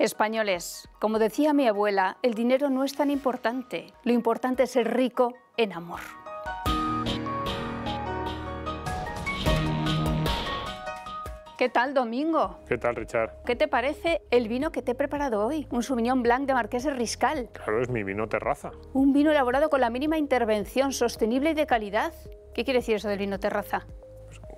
Españoles, como decía mi abuela, el dinero no es tan importante. Lo importante es ser rico en amor. ¿Qué tal, Domingo? ¿Qué tal, Richard? ¿Qué te parece el vino que te he preparado hoy? Un Sauvignon Blanc de Marqués de Riscal. Claro, es mi vino terraza. Un vino elaborado con la mínima intervención sostenible y de calidad. ¿Qué quiere decir eso del vino terraza?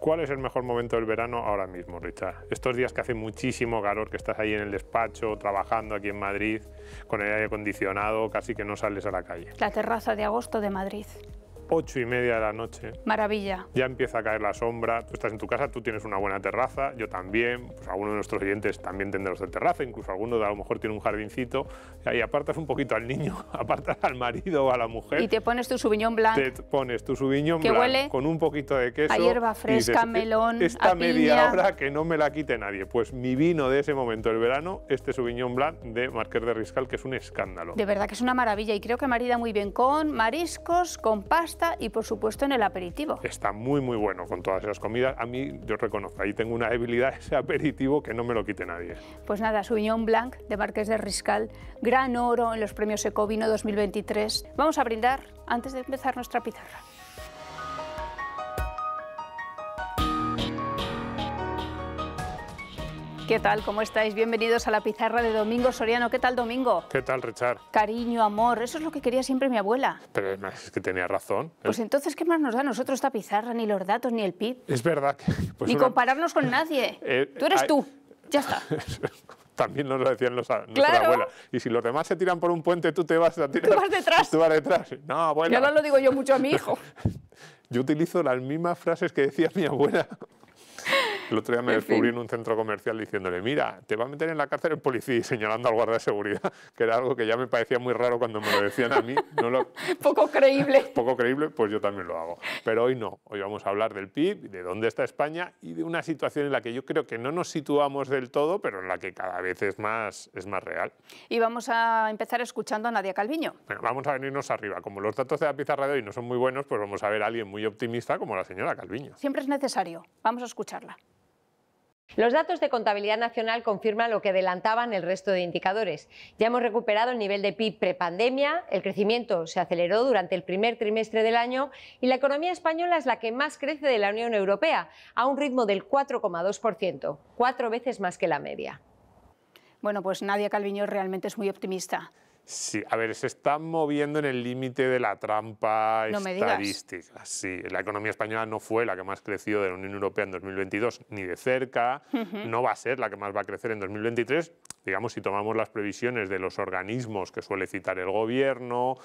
¿Cuál es el mejor momento del verano ahora mismo, Richard? Estos días que hace muchísimo calor, que estás ahí en el despacho, trabajando aquí en Madrid, con el aire acondicionado, casi que no sales a la calle. La terraza de agosto de Madrid. 8 y media de la noche. Maravilla. Ya empieza a caer la sombra, tú estás en tu casa, tú tienes una buena terraza, yo también, pues alguno de nuestros clientes también tendrá de terraza, incluso alguno de a lo mejor tiene un jardincito, y apartas un poquito al niño, apartas al marido o a la mujer. Y te pones tu subiñón blanco. Te pones tu subiñón blanco huele con un poquito de queso. A hierba fresca, e-, melón, Esta media hora que no me la quite nadie. Pues mi vino de ese momento del verano, este subiñón blanco de Marqués de Riscal, que es un escándalo. De verdad que es una maravilla y creo que marida muy bien con mariscos, con pasta y por supuesto en el aperitivo. Está muy muy bueno con todas esas comidas. A mí yo reconozco, ahí tengo una debilidad ese aperitivo que no me lo quite nadie. Pues nada, Suñón Blanc de Marqués de Riscal, gran oro en los premios Ecovino 2023. Vamos a brindar antes de empezar nuestra pizarra. ¿Qué tal? ¿Cómo estáis? Bienvenidos a la pizarra de Domingo Soriano. ¿Qué tal, Domingo? ¿Qué tal, Richard? Cariño, amor, eso es lo que quería siempre mi abuela. Pero es que tenía razón. ¿eh? Pues entonces, ¿qué más nos da a nosotros esta pizarra? Ni los datos, ni el PIB. Es verdad. Pues ni compararnos con nadie. Eh, tú eres tú. Ya está. También nos lo decían los, claro. abuela. Y si los demás se tiran por un puente, tú te vas a tirar. Tú vas detrás. Tú vas detrás. No, abuela. Ya no lo digo yo mucho a mi hijo. yo utilizo las mismas frases que decía mi abuela el otro día me descubrí en un centro comercial diciéndole, mira, te va a meter en la cárcel el policía señalando al guardia de seguridad, que era algo que ya me parecía muy raro cuando me lo decían a mí. poco creíble. Poco creíble, pues yo también lo hago. Pero hoy no. Hoy vamos a hablar del PIB, de dónde está España y de una situación en la que yo creo que no nos situamos del todo, pero en la que cada vez es más, es más real. Y vamos a empezar escuchando a Nadia Calviño. Bueno, vamos a venirnos arriba. Como los datos de la pizarra de hoy no son muy buenos, pues vamos a ver a alguien muy optimista como la señora Calviño. Siempre es necesario. Vamos a escucharla. Los datos de contabilidad nacional confirman lo que adelantaban el resto de indicadores. Ya hemos recuperado el nivel de PIB prepandemia, el crecimiento se aceleró durante el primer trimestre del año y la economía española es la que más crece de la Unión Europea, a un ritmo del 4,2%, cuatro veces más que la media. Bueno, pues Nadia Calviño realmente es muy optimista. Sí, a ver, se están moviendo en el límite de la trampa estadística. Sí, la economía española no fue la que más creció de la Unión Europea en 2022, ni de cerca, no va a ser la que más va a crecer en 2023, digamos, si tomamos las previsiones de los organismos que suele citar el gobierno,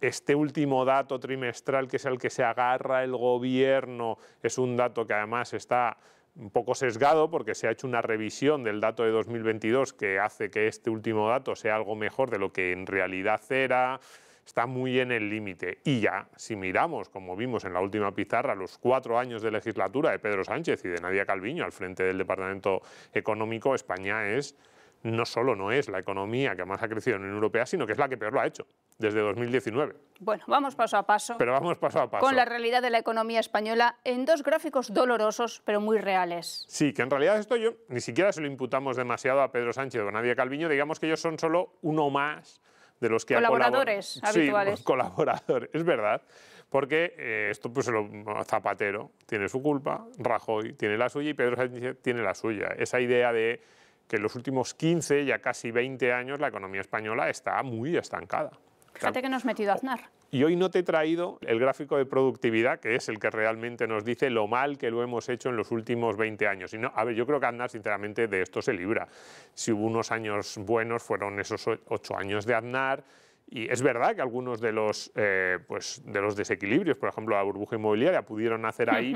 este último dato trimestral, que es el que se agarra el gobierno, es un dato que además está un poco sesgado porque se ha hecho una revisión del dato de 2022 que hace que este último dato sea algo mejor de lo que en realidad era, está muy en el límite. Y ya, si miramos, como vimos en la última pizarra, los cuatro años de legislatura de Pedro Sánchez y de Nadia Calviño al frente del Departamento Económico, España es no solo no es la economía que más ha crecido en la Unión Europea, sino que es la que peor lo ha hecho desde 2019. Bueno, vamos paso a paso. Pero vamos paso a paso. Con la realidad de la economía española en dos gráficos dolorosos, pero muy reales. Sí, que en realidad esto yo ni siquiera se lo imputamos demasiado a Pedro Sánchez o a Nadia Calviño, digamos que ellos son solo uno más de los que colaboradores habituales. Sí, colaboradores, es verdad. Porque eh, esto, pues, lo, Zapatero tiene su culpa, Rajoy tiene la suya y Pedro Sánchez tiene la suya. Esa idea de que en los últimos 15, ya casi 20 años, la economía española está muy estancada. Fíjate que nos metido Aznar. Y hoy no te he traído el gráfico de productividad, que es el que realmente nos dice lo mal que lo hemos hecho en los últimos 20 años. Y a ver, yo creo que Aznar, sinceramente, de esto se libra. Si hubo unos años buenos, fueron esos ocho años de Aznar. Y es verdad que algunos de los, eh, pues, de los desequilibrios, por ejemplo, la burbuja inmobiliaria, pudieron hacer ahí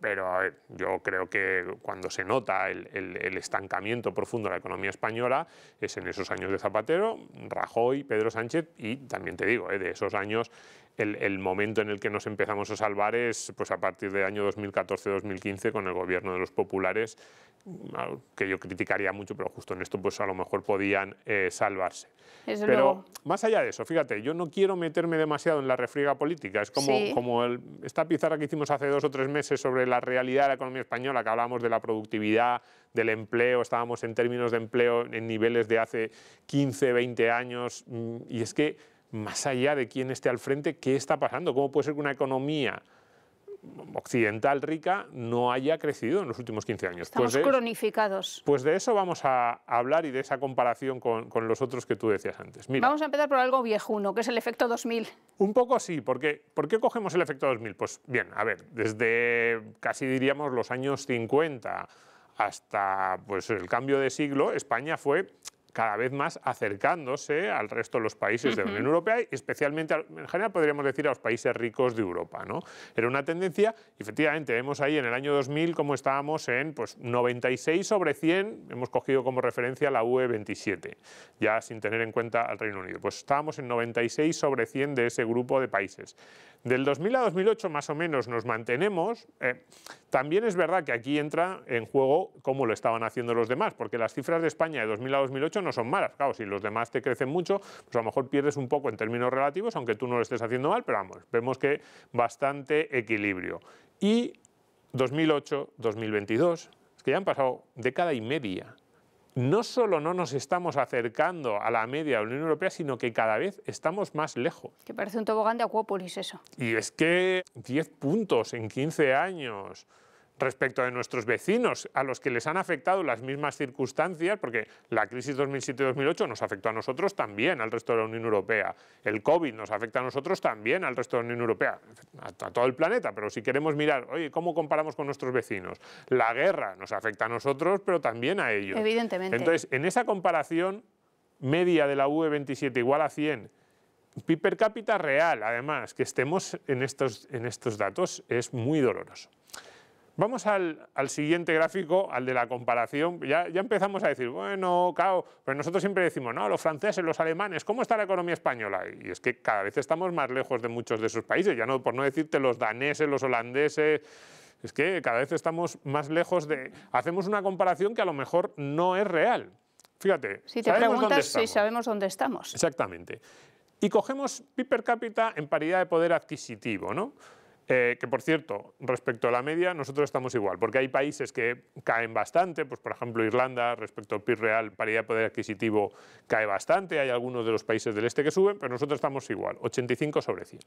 pero yo creo que cuando se nota el, estancamiento profundo de la economía española es en esos años de Zapatero, Rajoy, Pedro Sánchez y también te digo, eh, de esos años el, momento en el que nos empezamos a salvar es pues a partir del año 2014-2015 con el gobierno de los populares que yo criticaría mucho, pero justo en esto pues a lo mejor podían eh, salvarse. pero más allá de eso, fíjate, yo no quiero meterme demasiado en la refriega política, es como, como el, esta pizarra que hicimos hace dos o tres meses sobre la realidad de la economía española, que hablábamos de la productividad, del empleo, estábamos en términos de empleo en niveles de hace 15, 20 años, mm, y es que más allá de quién esté al frente, ¿qué está pasando? ¿Cómo puede ser que una economía occidental rica no haya crecido en los últimos 15 años. Estamos pues cronificados. Pues de eso vamos a hablar y de esa comparación con, los otros que tú decías antes. vamos a empezar por algo viejuno, que es el efecto 2000. Un poco sí, porque ¿por qué cogemos el efecto 2000? Pues bien, a ver, desde casi diríamos los años 50 hasta pues, el cambio de siglo, España fue cada vez más acercándose al resto de los países de la Unión Europea y especialmente, en general podríamos decir, a los países ricos de Europa. ¿no? Era una tendencia, efectivamente, vemos ahí en el año 2000 cómo estábamos en pues, 96 sobre 100, hemos cogido como referencia la UE27, ya sin tener en cuenta al Reino Unido. Pues estábamos en 96 sobre 100 de ese grupo de países. Del 2000 a 2008 más o menos nos mantenemos. Eh, también es verdad que aquí entra en juego cómo lo estaban haciendo los demás, porque las cifras de España de 2000 a 2008 no son malas. Claro, si los demás te crecen mucho, pues a lo mejor pierdes un poco en términos relativos, aunque tú no lo estés haciendo mal, pero vamos, vemos que bastante equilibrio. Y 2008, 2022, es que ya han pasado década y media. No solo no nos estamos acercando a la media de la Unión Europea, sino que cada vez estamos más lejos. Que parece un tobogán de Acuópolis eso. Y es que 10 puntos en 15 años respecto de nuestros vecinos a los que les han afectado las mismas circunstancias, porque la crisis 2007-2008 nos afectó a nosotros también, al resto de la Unión Europea. El COVID nos afecta a nosotros también, al resto de la Unión Europea, a, todo el planeta. Pero si queremos mirar, oye, ¿cómo comparamos con nuestros vecinos? La guerra nos afecta a nosotros, pero también a ellos. Evidentemente. Entonces, en esa comparación media de la UE27 igual a 100 PIB per cápita real, además, que estemos en estos, en estos datos es muy doloroso. Vamos al, siguiente gráfico, al de la comparación. Ya, empezamos a decir, bueno, claro, pero nosotros siempre decimos, no, los franceses, los alemanes, ¿cómo está la economía española? Y es que cada vez estamos más lejos de muchos de esos países, ya no por no decirte los daneses, los holandeses, es que cada vez estamos más lejos de... Hacemos una comparación que a lo mejor no es real. Fíjate. Si te preguntas si sabemos dónde estamos. Exactamente. Y cogemos PIB per cápita en paridad de poder adquisitivo, ¿no? Eh, que por cierto, respecto a la media, nosotros estamos igual, porque hay países que caen bastante, pues por ejemplo Irlanda, respecto al PIB real, paridad de poder adquisitivo cae bastante, hay algunos de los países del este que suben, pero nosotros estamos igual, 85 sobre 100.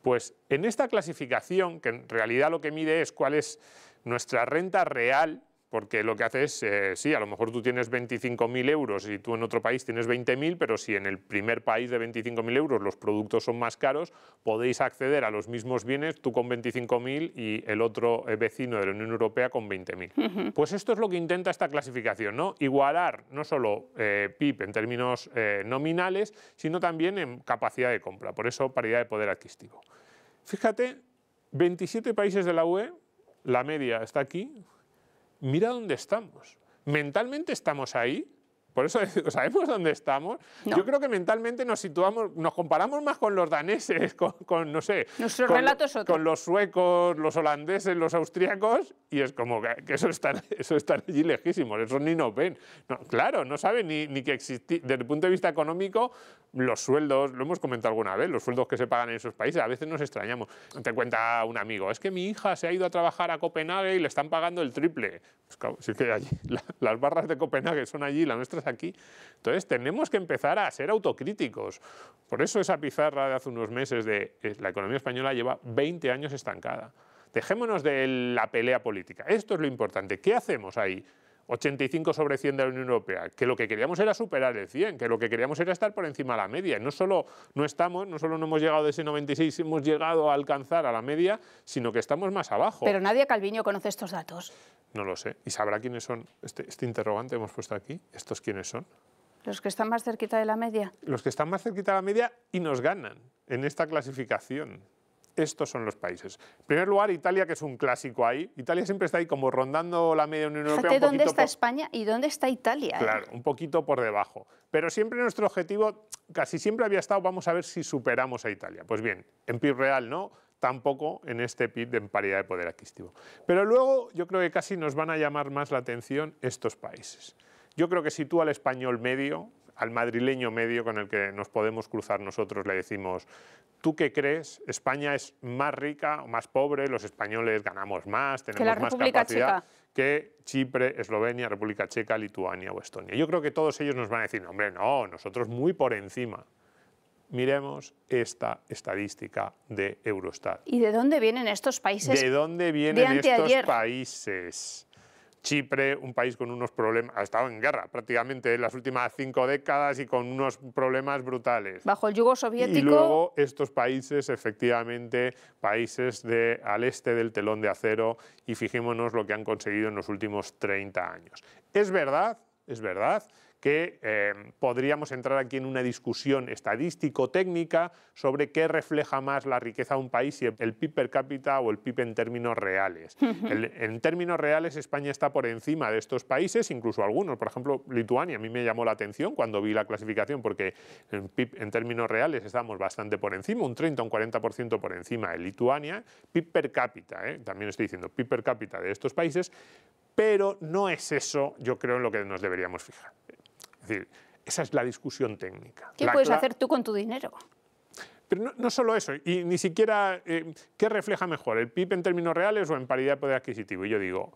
Pues en esta clasificación, que en realidad lo que mide es cuál es nuestra renta real porque lo que hace es, eh, sí, a lo mejor tú tienes 25.000 euros y tú en otro país tienes 20.000, pero si en el primer país de 25.000 euros los productos son más caros, podéis acceder a los mismos bienes, tú con 25.000 y el otro eh, vecino de la Unión Europea con 20.000. Pues esto es lo que intenta esta clasificación, ¿no? Igualar no solo eh, PIB en términos nominales, sino también en capacidad de compra, por eso paridad de poder adquisitivo. Fíjate, 27 países de la UE, la media está aquí, mira dónde estamos. Mentalmente estamos ahí, por eso sabemos dónde estamos. Yo creo que mentalmente nos situamos, nos comparamos más con los daneses, con, no sé, con, los suecos, los holandeses, los austríacos, y es como que, eso está eso está allí lejísimos, eso ni nos ven. No, claro, no saben ni, ni que existir. Desde el punto de vista económico, los sueldos, lo hemos comentado alguna vez, los sueldos que se pagan en esos países, a veces nos extrañamos. Te cuenta un amigo, es que mi hija se ha ido a trabajar a Copenhague y le están pagando el triple. Pues claro, sí que allí, las barras de Copenhague son allí, la nuestra aquí. Entonces tenemos que empezar a ser autocríticos. Por eso esa pizarra de hace unos meses de eh, la economía española lleva 20 años estancada. Dejémonos de la pelea política. Esto es lo importante. ¿Qué hacemos ahí? 85 sobre 100 de la Unión Europea, que lo que queríamos era superar el 100, que lo que queríamos era estar por encima de la media. No solo no estamos, no solo no hemos llegado de ese 96, hemos llegado a alcanzar a la media, sino que estamos más abajo. Pero nadie Calviño conoce estos datos. No lo sé. ¿Y sabrá quiénes son? Este, este interrogante hemos puesto aquí. ¿Estos quiénes son? Los que están más cerquita de la media. Los que están más cerquita de la media y nos ganan en esta clasificación. Estos son los países. En primer lugar, Italia, que es un clásico ahí. Italia siempre está ahí como rondando la media Unión Europea. dónde está España y dónde está Italia. ¿eh? Claro, un poquito por debajo. Pero siempre nuestro objetivo, casi siempre había estado, vamos a ver si superamos a Italia. Pues bien, en PIB real no, tampoco en este PIB de paridad de poder adquisitivo. Pero luego yo creo que casi nos van a llamar más la atención estos países. Yo creo que si tú al español medio, al madrileño medio con el que nos podemos cruzar nosotros le decimos, ¿tú qué crees? ¿España es más rica o más pobre? ¿Los españoles ganamos más? ¿Tenemos más capacidad? que Chipre, Eslovenia, República Checa, Lituania o Estonia. Yo creo que todos ellos nos van a decir, hombre, no, nosotros muy por encima. Miremos esta estadística de Eurostat. ¿Y de dónde vienen estos países? ¿De dónde vienen estos países? Chipre, un país con unos problemas, ha estado en guerra prácticamente en las últimas cinco décadas y con unos problemas brutales. Bajo el yugo soviético. Y luego estos países, efectivamente, países al este del telón de acero y fijémonos lo que han conseguido en los últimos 30 años. Es verdad, es verdad que eh, podríamos entrar aquí en una discusión estadístico-técnica sobre qué refleja más la riqueza de un país, si el PIB per cápita o el PIB en términos reales. en términos reales, España está por encima de estos países, incluso algunos. Por ejemplo, Lituania, a mí me llamó la atención cuando vi la clasificación, porque en términos reales estamos bastante por encima, un 30 un 40% por encima de Lituania. PIB per cápita, ¿eh? también estoy diciendo PIB per cápita de estos países, pero no es eso, yo creo, en lo que nos deberíamos fijar. Es decir, esa es la discusión técnica. ¿Qué puedes hacer tú con tu dinero? Pero no, solo eso, y ni siquiera eh, qué refleja mejor, el PIB en términos reales o en paridad de poder adquisitivo. Y yo digo,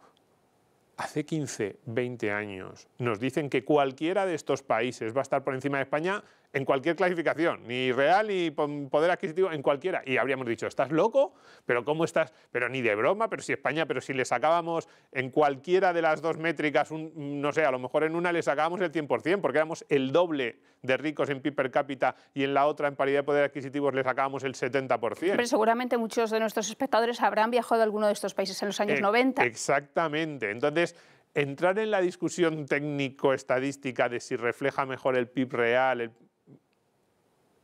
hace 15, 20 años nos dicen que cualquiera de estos países va a estar por encima de España en cualquier clasificación, ni real ni poder adquisitivo, en cualquiera. Y habríamos dicho, ¿estás loco? ¿Pero cómo estás? Pero ni de broma, pero si España, pero si le sacábamos en cualquiera de las dos métricas, un, no sé, a lo mejor en una le sacábamos el 100%, porque éramos el doble de ricos en PIB per cápita y en la otra, en paridad de poder adquisitivo, le sacábamos el 70%. Pero seguramente muchos de nuestros espectadores habrán viajado a alguno de estos países en los años 90. Eh, exactamente. Entonces, entrar en la discusión técnico-estadística de si refleja mejor el PIB real, el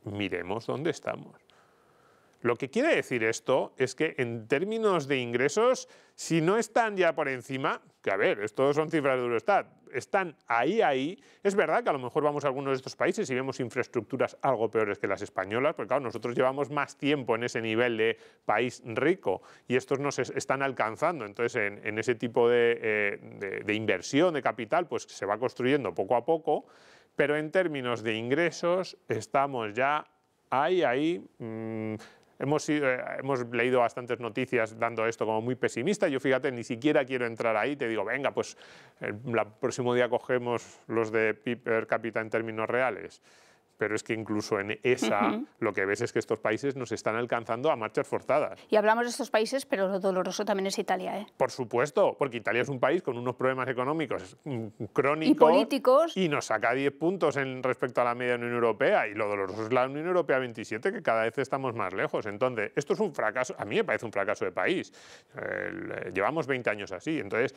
miremos dónde estamos. Lo que quiere decir esto es que en términos de ingresos, si no están ya por encima, que a ver, esto son cifras de Eurostat, están ahí, ahí, es verdad que a lo mejor vamos a algunos de estos países y vemos infraestructuras algo peores que las españolas, porque claro, nosotros llevamos más tiempo en ese nivel de país rico y estos nos están alcanzando, entonces en, ese tipo eh, de inversión de capital, pues se va construyendo poco a poco pero en términos de ingresos estamos ya ahí, ahí. Mm, hemos, eh, hemos, leído bastantes noticias dando esto como muy pesimista. Yo fíjate, ni siquiera quiero entrar ahí. Te digo, venga, pues el, el próximo día cogemos los de PIB per cápita en términos reales pero es que incluso en esa lo que ves es que estos países nos están alcanzando a marchas forzadas. Y hablamos de estos países, pero lo doloroso también es Italia. ¿eh? Por supuesto, porque Italia es un país con unos problemas económicos mm, mm, crónicos y políticos y nos saca 10 puntos en respecto a la media Unión Europea y lo doloroso es la Unión Europea 27 que cada vez estamos más lejos. Entonces, esto es un fracaso, a mí me parece un fracaso de país. Eh, llevamos 20 años así, entonces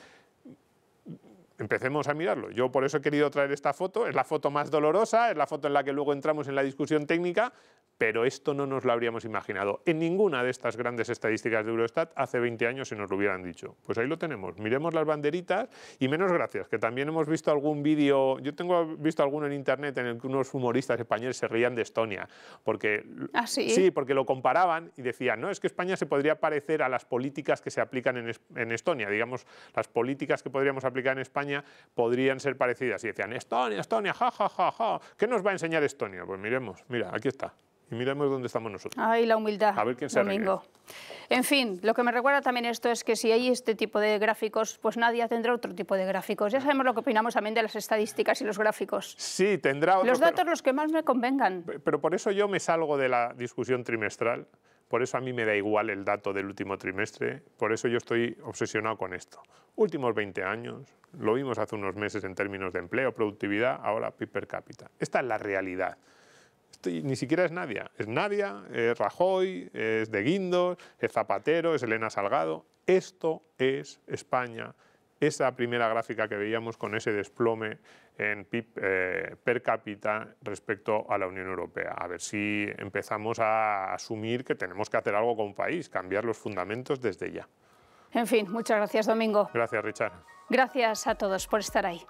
empecemos a mirarlo. Yo por eso he querido traer esta foto, es la foto más dolorosa, es la foto en la que luego entramos en la discusión técnica, pero esto no nos lo habríamos imaginado. En ninguna de estas grandes estadísticas de Eurostat hace 20 años si nos lo hubieran dicho. Pues ahí lo tenemos, miremos las banderitas y menos gracias, que también hemos visto algún vídeo, yo tengo visto alguno en internet en el que unos humoristas españoles se reían de Estonia, porque, ah, sí? sí? porque lo comparaban y decían, no, es que España se podría parecer a las políticas que se aplican en, en Estonia, digamos, las políticas que podríamos aplicar en España podrían ser parecidas. Y decían, Estonia, Estonia, ja, ja, ja, ja. ¿Qué nos va a enseñar Estonia? Pues miremos, mira, aquí está. Y miremos dónde estamos nosotros. Ay, la humildad. A ver quién se Domingo. En fin, lo que me recuerda también esto es que si hay este tipo de gráficos, pues nadie tendrá otro tipo de gráficos. Ya ah. sabemos lo que opinamos también de las estadísticas y los gráficos. Sí, tendrá otro, Los datos los que más me convengan. Pero por eso yo me salgo de la discusión trimestral por eso a mí me da igual el dato del último trimestre, por eso yo estoy obsesionado con esto. Últimos 20 años, lo vimos hace unos meses en términos de empleo, productividad, ahora PIB per cápita. Esta es la realidad. ni siquiera es Nadia, es Nadia, es Rajoy, es De Guindos, es Zapatero, es Elena Salgado. Esto es España esa primera gráfica que veíamos con ese desplome en PIB eh, per cápita respecto a la Unión Europea. A ver si empezamos a asumir que tenemos que hacer algo con país, cambiar los fundamentos desde ya. En fin, muchas gracias Domingo. Gracias Richard. Gracias a todos por estar ahí.